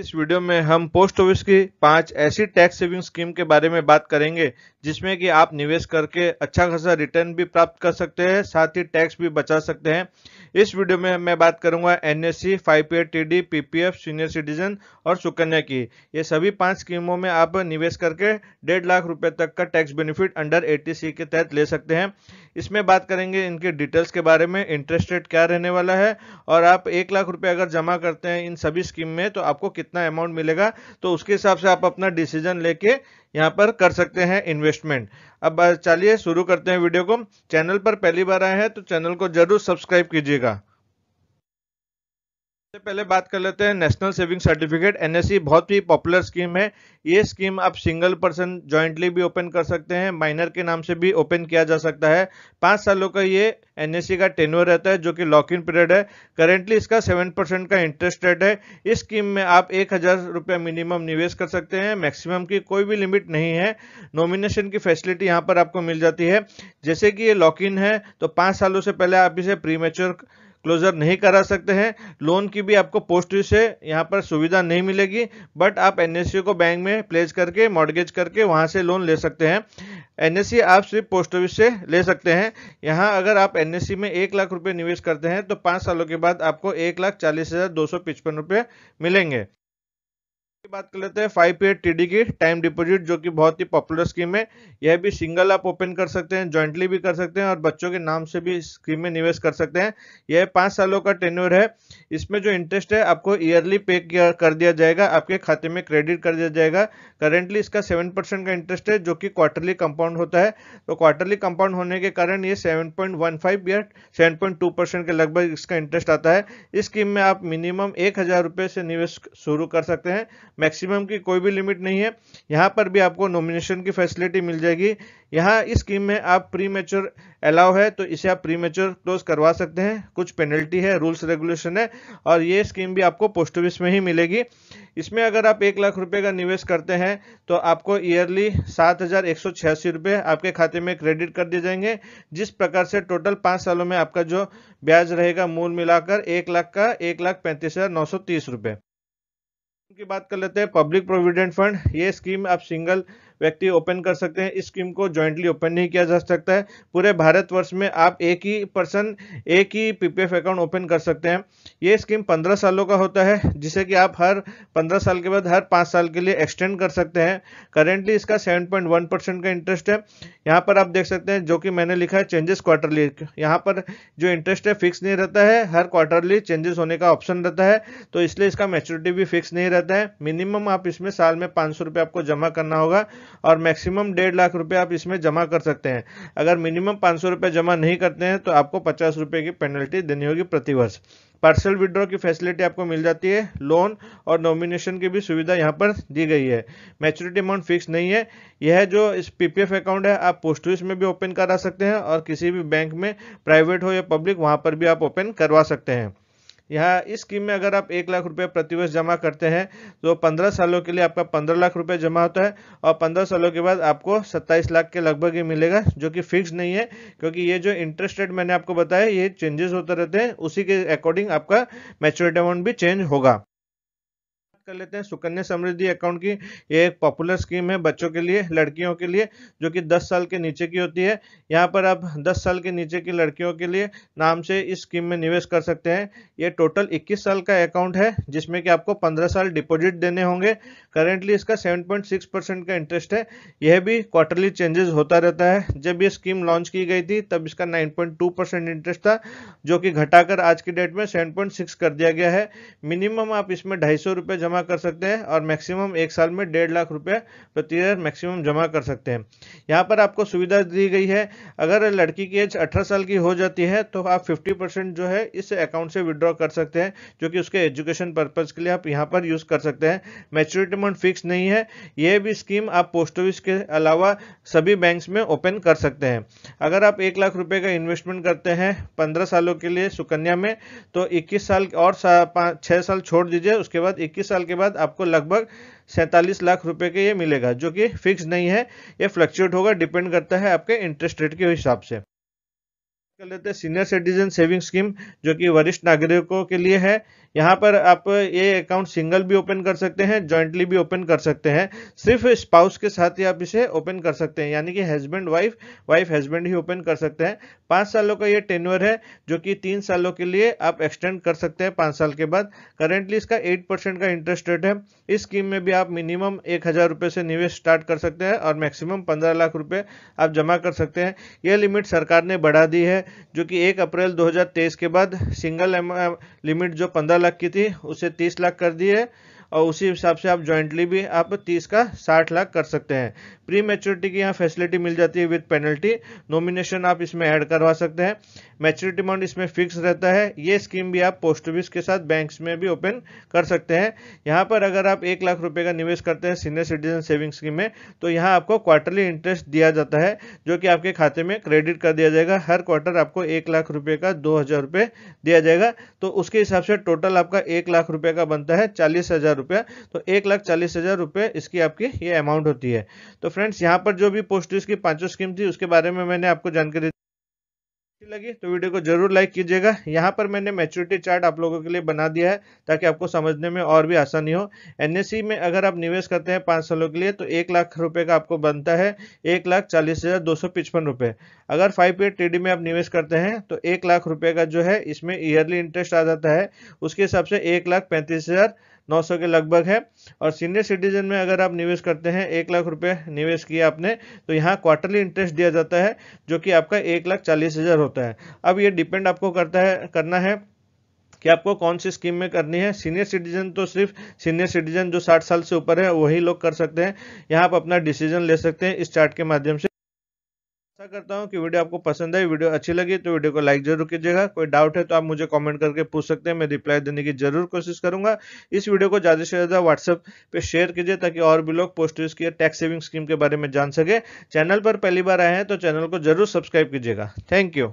इस वीडियो में हम पोस्ट ऑफिस की पांच ऐसी टैक्स सेविंग स्कीम के बारे में बात करेंगे जिसमें कि आप निवेश करके अच्छा खासा रिटर्न भी प्राप्त कर सकते हैं साथ ही टैक्स भी बचा सकते हैं इस वीडियो में मैं बात करूंगा N S C five P T D P P F senior citizen और सुकन्या की ये सभी पांच स्कीमों में आप निवेश करके डेढ़ लाख रुपए तक का tax benefit under eighty C C के तहत ले सकते हैं इसमें बात करेंगे इनके डिटेल्स के बारे में इंटरेस्ट रेट क्या रहने वाला है और आप एक लाख रुपए अगर जमा करते हैं इन सभी स्कीम में तो आपको कितना अमाउंट मिलेगा तो उसके हिसाब से आप अपना डिसीजन लेके यहाँ पर कर सकते हैं इन्वेस्टमेंट अब चलिए शुरू करते हैं वीडियो को चैनल पर पहली बार आए हैं तो चैनल को जरूर सब्सक्राइब कीजिएगा सबसे पहले बात कर लेते हैं national saving certificate NSC e बहुत ही पॉपुलर स्कीम है ये स्कीम आप सिंगल पर्सन जॉइंटली भी ओपन कर सकते हैं माइनर के नाम से भी ओपन किया जा सकता है पाँच सालों का ये एनएससी e का टेन्योर रहता है जो कि लॉक इन पीरियड है करेंटली इसका सेवन परसेंट का इंटरेस्ट रेट है इस स्कीम में आप एक हजार रुपया मिनिमम निवेश कर सकते हैं मैक्सिमम की कोई भी लिमिट नहीं है नॉमिनेशन की फैसिलिटी यहाँ पर आपको मिल जाती है जैसे कि ये लॉक इन है तो पाँच सालों से पहले आप इसे प्रीमेच्योर क्लोजर नहीं करा सकते हैं लोन की भी आपको पोस्ट से यहाँ पर सुविधा नहीं मिलेगी बट आप एन e को बैंक में प्लेस करके मॉडगेज करके वहाँ से लोन ले सकते हैं एन e आप सिर्फ पोस्ट ऑफिस से ले सकते हैं यहाँ अगर आप एन e में एक लाख रुपये निवेश करते हैं तो पाँच सालों के बाद आपको एक लाख चालीस हज़ार दो सौ पचपन रुपये मिलेंगे बात कर लेते हैं फाइव पीरियड टीडी की टाइम डिपॉजिट जो कि बहुत ही पॉपुलर स्कीम है यह भी सिंगल आप ओपन कर सकते हैं जॉइंटली भी कर सकते हैं और बच्चों के नाम से भी स्कीम में निवेश कर सकते हैं यह पांच सालों का टेन्योर है इसमें जो इंटरेस्ट है आपको ईयरली पे कर दिया जाएगा आपके खाते में क्रेडिट कर दिया जाएगा करेंटली इसका सेवन परसेंट का इंटरेस्ट है जो कि क्वार्टरली कंपाउंड होता है तो क्वार्टरली कंपाउंड होने के कारण ये सेवन पॉइंट वन फाइव या सेवन पॉइंट टू परसेंट के लगभग इसका इंटरेस्ट आता है इस स्कीम में आप मिनिमम एक हजार से निवेश शुरू कर सकते हैं मैक्सिमम की कोई भी लिमिट नहीं है यहाँ पर भी आपको नॉमिनेशन की फैसिलिटी मिल जाएगी यहाँ इस स्कीम में आप प्री मेच्योर अलाउ है तो इसे आप प्री मेच्योर क्लोज करवा सकते हैं कुछ पेनल्टी है रूल्स रेगुलेशन है और ये स्कीम भी आपको पोस्ट ऑफिस में ही मिलेगी इसमें अगर आप एक लाख रुपए का निवेश करते हैं तो आपको ईयरली सात हजार एक सौ छियासी रुपये आपके खाते में क्रेडिट कर दिए जाएंगे जिस प्रकार से टोटल पाँच सालों में आपका जो ब्याज रहेगा मूल मिलाकर एक लाख का एक लाख पैंतीस हजार नौ सौ तीस रुपये की बात कर लेते हैं पब्लिक प्रोविडेंट फंड ये स्कीम आप सिंगल व्यक्ति ओपन कर सकते हैं इस स्कीम को ज्वाइंटली ओपन नहीं किया जा सकता है पूरे भारतवर्ष में आप एक ही पर्सन एक ही पीपीएफ अकाउंट ओपन कर सकते हैं ये स्कीम पंद्रह सालों का होता है जिसे कि आप हर पंद्रह साल के बाद हर पाँच साल के लिए एक्सटेंड कर सकते हैं करेंटली इसका सेवन पॉइंट वन परसेंट का इंटरेस्ट है यहाँ पर आप देख सकते हैं जो कि मैंने लिखा है चेंजेस क्वार्टरली यहाँ पर जो इंटरेस्ट है फिक्स नहीं रहता है हर क्वार्टरली चेंजेस होने का ऑप्शन रहता है तो इसलिए इसका मेच्योरिटी भी फिक्स नहीं रहता है मिनिमम आप इसमें साल में पाँच सौ आपको जमा करना होगा और मैक्सिमम डेढ़ लाख रुपये आप इसमें जमा कर सकते हैं अगर मिनिमम पाँच सौ रुपये जमा नहीं करते हैं तो आपको पचास रुपये की पेनल्टी देनी होगी प्रतिवर्ष पार्सल विड्रॉ की फैसिलिटी आपको मिल जाती है लोन और नॉमिनेशन की भी सुविधा यहाँ पर दी गई है मैच्योरिटी अमाउंट फिक्स नहीं है यह जो इस पीपीएफ अकाउंट है आप पोस्ट ऑफिस में भी ओपन करा सकते हैं और किसी भी बैंक में प्राइवेट हो या पब्लिक वहाँ पर भी आप ओपन करवा सकते हैं यहाँ इस स्कीम में अगर आप एक लाख रुपये प्रतिवर्ष जमा करते हैं तो पंद्रह सालों के लिए आपका पंद्रह लाख रुपये जमा होता है और पंद्रह सालों के बाद आपको सत्ताईस लाख के लगभग ही मिलेगा जो कि फिक्स नहीं है क्योंकि ये जो इंटरेस्ट रेट मैंने आपको बताया ये चेंजेस होते रहते हैं उसी के अकॉर्डिंग आपका मेच्योरिटी अमाउंट भी चेंज होगा कर लेते हैं सुकन्या समृद्धि अकाउंट की ये एक पॉपुलर स्कीम है बच्चों के लिए लड़कियों के लिए जो कि 10 साल के नीचे की होती है यहाँ पर आप 10 साल के नीचे की लड़कियों के लिए नाम से इस स्कीम में निवेश कर सकते हैं ये टोटल 21 साल का अकाउंट है जिसमें कि आपको 15 साल डिपॉजिट देने होंगे करेंटली इसका 7.6 परसेंट का इंटरेस्ट है यह भी क्वार्टरली चेंजेस होता रहता है जब ये स्कीम लॉन्च की गई थी तब इसका 9.2 परसेंट इंटरेस्ट था जो कि घटाकर आज की डेट में 7.6 कर दिया गया है मिनिमम आप इसमें ढाई सौ रुपये जमा जमा कर सकते हैं और मैक्सिमम एक साल में डेढ़ लाख रुपए प्रति ईयर मैक्सिमम जमा कर सकते हैं यहाँ पर आपको सुविधा दी गई है अगर लड़की की एज अठारह साल की हो जाती है तो आप फिफ्टी परसेंट जो है इस अकाउंट से विड्रॉ कर सकते हैं जो कि उसके एजुकेशन पर्पज़ के लिए आप यहाँ पर यूज़ कर सकते हैं मेच्योरिटी अमाउंट फिक्स नहीं है ये भी स्कीम आप पोस्ट ऑफिस के अलावा सभी बैंक में ओपन कर सकते हैं अगर आप एक लाख रुपए का इन्वेस्टमेंट करते हैं पंद्रह सालों के लिए सुकन्या में तो इक्कीस साल और छह छः साल छोड़ दीजिए उसके बाद इक्कीस साल साल के बाद आपको लगभग सैंतालीस लाख रुपए के ये मिलेगा जो कि फिक्स नहीं है ये फ्लक्चुएट होगा डिपेंड करता है आपके इंटरेस्ट रेट के हिसाब से कर लेते हैं सीनियर सिटीजन सेविंग स्कीम जो कि वरिष्ठ नागरिकों के लिए है यहाँ पर आप ये अकाउंट सिंगल भी ओपन कर सकते हैं जॉइंटली भी ओपन कर सकते हैं सिर्फ स्पाउस के साथ ही आप इसे ओपन कर सकते हैं यानी कि हस्बैंड वाइफ वाइफ हस्बैंड ही ओपन कर सकते हैं पाँच सालों का ये टेनवर है जो कि तीन सालों के लिए आप एक्सटेंड कर सकते हैं पाँच साल के बाद करेंटली इसका एट परसेंट का इंटरेस्ट रेट है इस स्कीम में भी आप मिनिमम एक हज़ार से निवेश स्टार्ट कर सकते हैं और मैक्सिमम पंद्रह लाख रुपये आप जमा कर सकते हैं यह लिमिट सरकार ने बढ़ा दी है जो कि एक अप्रैल 2023 के बाद सिंगल लिमिट जो 15 लाख की थी उसे 30 लाख कर दी है और उसी हिसाब से आप जॉइंटली भी आप तीस का साठ लाख कर सकते हैं प्री मेच्योरिटी की यहाँ फैसिलिटी मिल जाती है विद पेनल्टी नॉमिनेशन आप इसमें ऐड करवा सकते हैं मैच्योरिटी अमाउंट इसमें फिक्स रहता है ये स्कीम भी आप पोस्ट ऑफिस के साथ बैंक्स में भी ओपन कर सकते हैं यहाँ पर अगर आप एक लाख रुपये का निवेश करते हैं सीनियर सिटीजन सेविंग स्कीम में तो यहाँ आपको क्वार्टरली इंटरेस्ट दिया जाता है जो कि आपके खाते में क्रेडिट कर दिया जाएगा हर क्वार्टर आपको एक लाख रुपये का दो हज़ार रुपये दिया जाएगा तो उसके हिसाब से टोटल आपका एक लाख रुपये का बनता है चालीस हज़ार रुपये तो एक लाख चालीस हजार रुपये इसकी आपकी ये अमाउंट होती है तो फ्रेंड्स यहाँ पर जो भी पोस्टिस की पाँचों स्कीम थी उसके बारे में मैंने आपको जानकारी लगी तो वीडियो को जरूर लाइक कीजिएगा यहाँ पर मैंने मैच्योरिटी चार्ट आप लोगों के लिए बना दिया है ताकि आपको समझने में और भी आसानी हो एनएससी में अगर आप निवेश करते हैं पाँच सालों के लिए तो एक लाख रुपए का आपको बनता है एक लाख चालीस हज़ार दो सौ पिचपन रुपये अगर फाइव ईयर टी में आप निवेश करते हैं तो एक लाख रुपये का जो है इसमें ईयरली इंटरेस्ट आ जाता है उसके हिसाब से एक लाख पैंतीस हज़ार 900 के लगभग है और सीनियर सिटीजन में अगर आप निवेश करते हैं एक लाख रुपए निवेश किया आपने तो यहाँ क्वार्टरली इंटरेस्ट दिया जाता है जो कि आपका एक लाख चालीस हज़ार होता है अब ये डिपेंड आपको करता है करना है कि आपको कौन सी स्कीम में करनी है सीनियर सिटीजन तो सिर्फ सीनियर सिटीजन जो 60 साल से ऊपर है वही लोग कर सकते हैं यहाँ आप अपना डिसीजन ले सकते हैं इस चार्ट के माध्यम से आशा करता हूँ कि वीडियो आपको पसंद आई वीडियो अच्छी लगी तो वीडियो को लाइक जरूर कीजिएगा कोई डाउट है तो आप मुझे कमेंट करके पूछ सकते हैं मैं रिप्लाई देने की जरूर कोशिश करूंगा इस वीडियो को ज़्यादा से ज़्यादा व्हाट्सएप पे शेयर कीजिए ताकि और भी लोग पोस्ट की टैक्स सेविंग स्कीम के बारे में जान सके चैनल पर पहली बार आए हैं तो चैनल को जरूर सब्सक्राइब कीजिएगा थैंक यू